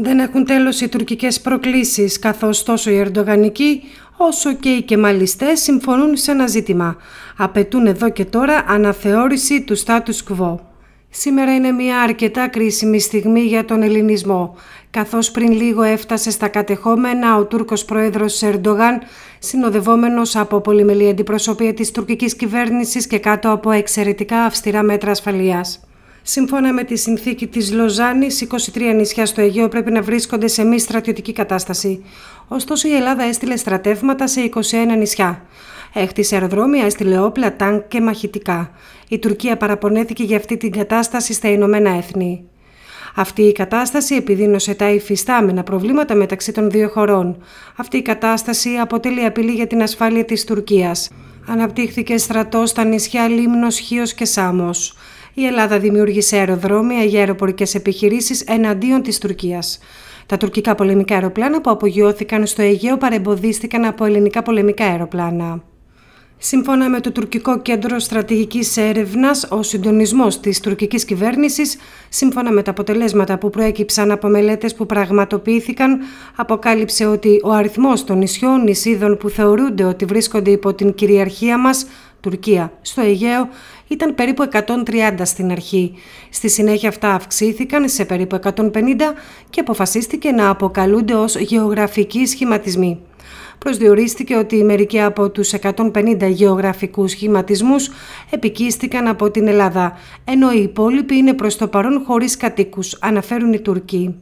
Δεν έχουν τέλος οι τουρκικές προκλήσεις, καθώς τόσο οι ερντογανικοί όσο και οι κεμαλιστές συμφωνούν σε ένα ζήτημα. Απαιτούν εδώ και τώρα αναθεώρηση του στάτου quo. Σήμερα είναι μια αρκετά κρίσιμη στιγμή για τον ελληνισμό, καθώς πριν λίγο έφτασε στα κατεχόμενα ο Τούρκος πρόεδρος Ερντογάν, συνοδευόμενος από πολυμελή αντιπροσωπεία της τουρκικής κυβέρνησης και κάτω από εξαιρετικά αυστηρά μέτρα ασφαλείας. Σύμφωνα με τη συνθήκη της Λοζάνης, 23 νησιά στο Αιγαίο πρέπει να βρίσκονται σε μη στρατιωτική κατάσταση. Ωστόσο, η Ελλάδα έστειλε στρατεύματα σε 21 νησιά. Έχτισε αεροδρόμια, έστειλε όπλα, τάγκ και μαχητικά. Η Τουρκία παραπονέθηκε για αυτή την κατάσταση στα Ηνωμένα Έθνη. Αυτή η κατάσταση επιδίνωσε τα υφιστάμενα προβλήματα μεταξύ των δύο χωρών. Αυτή η κατάσταση αποτελεί απειλή για την ασφάλεια της Τουρκίας. Αναπτύχθηκε στρατός στα νησιά λίμνος, Χίος και Σάμος η Ελλάδα δημιούργησε αεροδρόμια για αεροπορικές επιχειρήσεις εναντίον της Τουρκίας. Τα τουρκικά πολεμικά αεροπλάνα που απογειώθηκαν στο Αιγαίο παρεμποδίστηκαν από ελληνικά πολεμικά αεροπλάνα. Σύμφωνα με το Τουρκικό Κέντρο Στρατηγικής Έρευνας, ο συντονισμός της τουρκικής κυβέρνησης, σύμφωνα με τα αποτελέσματα που προέκυψαν από μελέτες που πραγματοποιήθηκαν, αποκάλυψε ότι ο αριθμός των νησιών νησίδων που θεωρούνται ότι βρίσκονται υπό την κυριαρχία μας, Τουρκία, στο Αιγαίο, ήταν περίπου 130 στην αρχή. Στη συνέχεια αυτά αυξήθηκαν σε περίπου 150 και αποφασίστηκε να αποκαλούνται ως γεωγραφικοί σχηματισμοί. Προσδιορίστηκε ότι μερικοί από τους 150 γεωγραφικούς σχηματισμούς επικίστηκαν από την Ελλάδα, ενώ οι υπόλοιποι είναι προς το παρόν χωρίς κατοίκους, αναφέρουν οι Τουρκοί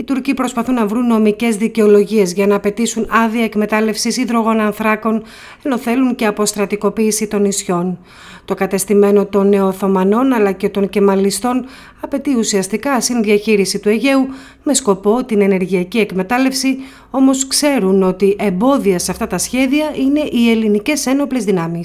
οι Τουρκοί προσπαθούν να βρουν νομικές δικαιολογίες για να απαιτήσουν άδεια εκμετάλλευσης υδρογων ανθράκων, ενώ θέλουν και αποστρατικοποίηση των νησιών. Το κατεστημένο των νεοοθωμανών αλλά και των κεμαλιστών απαιτεί ουσιαστικά συνδιαχείριση του Αιγαίου με σκοπό την ενεργειακή εκμετάλλευση, όμως ξέρουν ότι εμπόδια σε αυτά τα σχέδια είναι οι ελληνικές ένοπλες δυνάμεις.